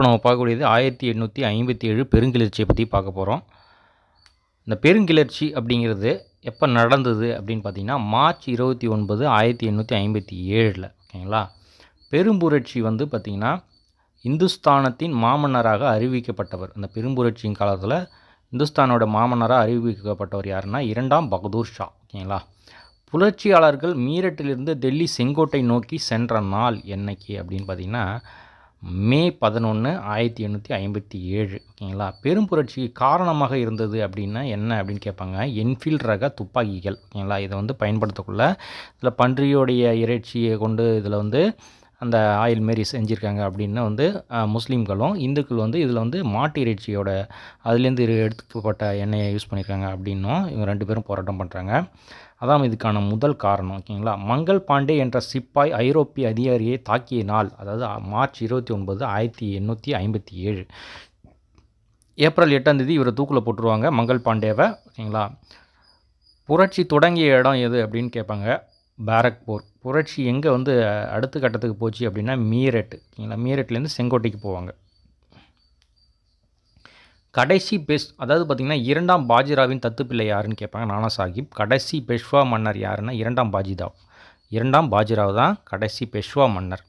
இப்போ நம்ம பார்க்கக்கூடியது ஆயிரத்தி எண்ணூற்றி ஐம்பத்தி ஏழு பெருங்கிளர்ச்சியை பற்றி பார்க்க போகிறோம் இந்த பெருங்கிளர்ச்சி அப்படிங்கிறது எப்போ நடந்தது அப்படின்னு பார்த்தீங்கன்னா மார்ச் இருபத்தி ஒன்பது ஆயிரத்தி எண்ணூற்றி ஐம்பத்தி ஏழில் ஓகேங்களா பெரும்புரட்சி வந்து பார்த்திங்கன்னா இந்துஸ்தானத்தின் மாமன்னராக அறிவிக்கப்பட்டவர் அந்த பெரும்புரட்சியின் காலத்தில் இந்துஸ்தானோட மாமன்னராக அறிவிக்கப்பட்டவர் யாருன்னா இரண்டாம் பகதூர் ஷா ஓகேங்களா புரட்சியாளர்கள் மீரட்டிலிருந்து டெல்லி செங்கோட்டை நோக்கி சென்ற நாள் என்னைக்கு அப்படின்னு பார்த்திங்கன்னா மே பதினொன்று ஆயிரத்தி எண்ணூற்றி ஐம்பத்தி ஏழு ஓகேங்களா பெரும் புரட்சிக்கு காரணமாக இருந்தது அப்படின்னா என்ன அப்படின்னு கேட்பாங்க என்ஃபீல்ட் ரக துப்பாக்கிகள் ஓகேங்களா இதை வந்து பயன்படுத்தக்குள்ள இதில் பன்றியோடைய இறைச்சியை கொண்டு இதில் வந்து அந்த ஆயில் மாரி செஞ்சுருக்காங்க அப்படின்னு வந்து முஸ்லீம்களும் இந்துக்கள் வந்து இதில் வந்து மாட்டு இறைச்சியோட அதுலேருந்து எடுத்துக்கப்பட்ட எண்ணெயை யூஸ் பண்ணியிருக்காங்க அப்படின்னும் இவங்க ரெண்டு பேரும் போராட்டம் பண்ணுறாங்க அதான் இதுக்கான முதல் காரணம் ஓகேங்களா மங்கள் பாண்டே என்ற சிப்பாய் ஐரோப்பிய அதிகாரியை தாக்கிய நாள் அதாவது மார்ச் இருபத்தி ஒன்பது ஆயிரத்தி எண்ணூற்றி ஐம்பத்தி ஏழு ஏப்ரல் எட்டாம் தேதி இவரை தூக்கில் போட்டுருவாங்க மங்கள் பாண்டேவை ஓகேங்களா புரட்சி தொடங்கிய இடம் எது அப்படின்னு கேட்பாங்க பேரக் போர் புரட்சி எங்கே வந்து அடுத்த கட்டத்துக்கு போச்சு அப்படின்னா மீரட் ஓகேங்களா மீரட்லேருந்து செங்கோட்டைக்கு போவாங்க கடைசி பெஷ் அதாவது பார்த்திங்கன்னா இரண்டாம் பாஜிராவின் தத்துப்பிள்ளை யாருன்னு கேட்பாங்க நானா சாஹிப் கடைசி பெஷ்வா மன்னர் யாருன்னா இரண்டாம் பாஜிராவ் இரண்டாம் பாஜிராவ் தான் கடைசி பெஷ்வா மன்னர்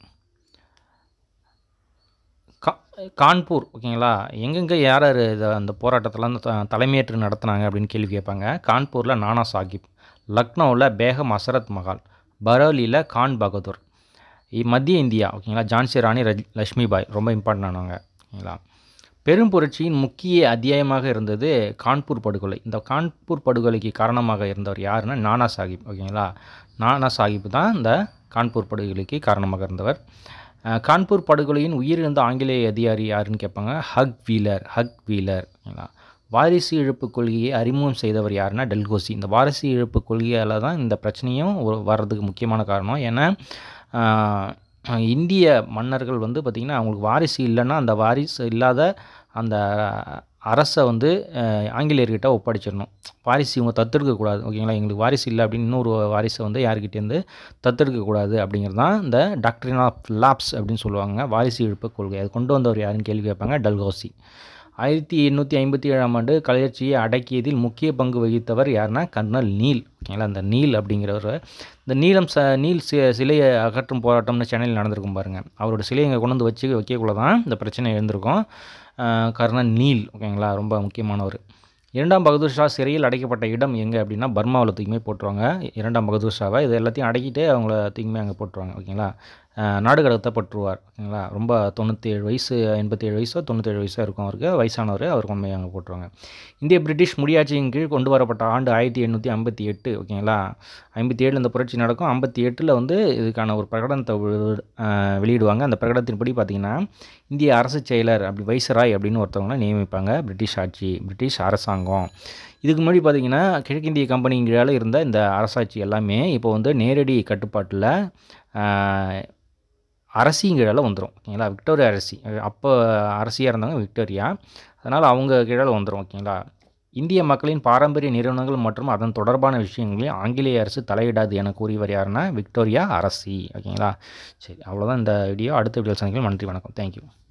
கான்பூர் ஓகேங்களா எங்கெங்கே யார் யார் இதை அந்த போராட்டத்தில் தலைமையேற்று நடத்துனாங்க அப்படின்னு கேள்வி கேட்பாங்க கான்பூரில் நானா சாஹிப் லக்னோவில் பேகம் அசரத் மஹால் பரௌலியில் கான் பகதூர் மத்திய இந்தியா ஓகேங்களா ஜான்சி ராணி ரஜ் லக்ஷ்மிபாய் ரொம்ப இம்பார்ட்டன் ஓகேங்களா பெரும் புரட்சியின் முக்கிய அத்தியாயமாக இருந்தது கான்பூர் படுகொலை இந்த கான்பூர் படுகொலைக்கு காரணமாக இருந்தவர் யாருன்னா நானா சாஹிப் ஓகேங்களா நானா சாஹிப் தான் இந்த கான்பூர் படுகொலைக்கு காரணமாக இருந்தவர் கான்பூர் படுகொலையின் உயிரிழந்த ஆங்கிலேய அதிகாரி யாருன்னு கேட்பாங்க ஹக் வீலர் ஹக் வீலர் ஓகேங்களா வாரிசு இழப்பு கொள்கையை அறிமுகம் செய்தவர் யாருன்னா டெல்கோசி இந்த வாரிசு இழப்பு கொள்கையால் தான் இந்த பிரச்சனையும் வர்றதுக்கு முக்கியமான காரணம் ஏன்னா இந்திய மன்னர்கள் வந்து பார்த்திங்கன்னா அவங்களுக்கு வாரிசு இல்லைன்னா அந்த வாரிசு இல்லாத அந்த அரசை வந்து ஆங்கிலேயர்கிட்ட ஒப்படைச்சிடணும் வாரிசு இவங்க தத்தெடுக்கக்கூடாது ஓகேங்களா எங்களுக்கு வாரிசு இல்லை அப்படின்னு இன்னொரு வாரிசை வந்து யார்கிட்டேருந்து தத்தெடுக்கக்கூடாது அப்படிங்கிறது தான் இந்த டாக்டரின் ஆஃப் லாப்ஸ் அப்படின்னு சொல்லுவாங்க வாரிசு இழுப்பு கொள்கை அது கொண்டு வந்தவர் யாருன்னு கேள்வி கேட்பாங்க டல்கோசி ஆயிரத்தி எண்ணூற்றி ஐம்பத்தி ஏழாம் ஆண்டு கலையாட்சியை அடக்கியதில் முக்கிய பங்கு வகித்தவர் யாருன்னா கர்னல் நீல் ஓகேங்களா அந்த நீல் அப்படிங்கிறவர் இந்த நீலம் ச நீல் சிலையை அகற்றும் போராட்டம்னு சென்னையில் நடந்திருக்கும் பாருங்கள் அவரோட சிலையை இங்கே கொண்டு வந்து வச்சு வைக்கக்குள்ள தான் இந்த பிரச்சனை எழுந்திருக்கும் கர்னல் நீல் ஓகேங்களா ரொம்ப முக்கியமானவர் இரண்டாம் பகதூர் ஷா சிறையில் அடைக்கப்பட்ட இடம் எங்கே அப்படின்னா பர்மாவில் தூக்கிமே போட்டுருவாங்க இரண்டாம் பகதூர் ஷாவை இது எல்லாத்தையும் அடக்கிட்டு அவங்கள தூக்கிமே அங்கே போட்டுருவாங்க ஓகேங்களா நாடு கடத்தப்பட்டுருவார் ஓகேங்களா ரொம்ப தொண்ணூற்றி ஏழு வயசு எண்பத்தி ஏழு வயசோ தொண்ணூற்றேழு வயசாக இருக்கும் அவருக்கு வயசானவர் அவர் உண்மையை அங்கே போட்டுருவாங்க இந்திய பிரிட்டிஷ் முடியாட்சியின் கீழ் கொண்டு வரப்பட்ட ஆண்டு ஆயிரத்தி எண்ணூற்றி ஐம்பத்தி எட்டு ஓகேங்களா ஐம்பத்தி ஏழில் இந்த புரட்சி நடக்கும் ஐம்பத்தி எட்டில் வந்து இதுக்கான ஒரு பிரகடனத்தை வெளியிடுவாங்க அந்த பிரகடனத்தின்படி பார்த்திங்கன்னா இந்திய அரசு செயலர் அப்படி வைசராய் அப்படின்னு ஒருத்தவங்களை நியமிப்பாங்க பிரிட்டிஷ் ஆட்சி பிரிட்டிஷ் அரசாங்கம் இதுக்கு முன்னாடி பார்த்திங்கன்னா கிழக்கிந்திய கம்பெனி இருந்த இந்த அரசாட்சி எல்லாமே இப்போ வந்து நேரடி கட்டுப்பாட்டில் அரசிங்களால் வந்துடும் ஓகேங்களா விக்டோரியா அரசி அப்போ அரசியாக இருந்தாங்க விக்டோரியா அதனால் அவங்க கீழே வந்துடும் ஓகேங்களா இந்திய மக்களின் பாரம்பரிய நிறுவனங்கள் மற்றும் அதன் தொடர்பான விஷயங்களையும் ஆங்கிலேய அரசு தலையிடாது என கூறியவர் யாருன்னா விக்டோரியா அரசி ஓகேங்களா சரி அவ்வளோதான் இந்த வீடியோ அடுத்த வீடியோ சந்திக்கலாம் நன்றி வணக்கம் தேங்க்யூ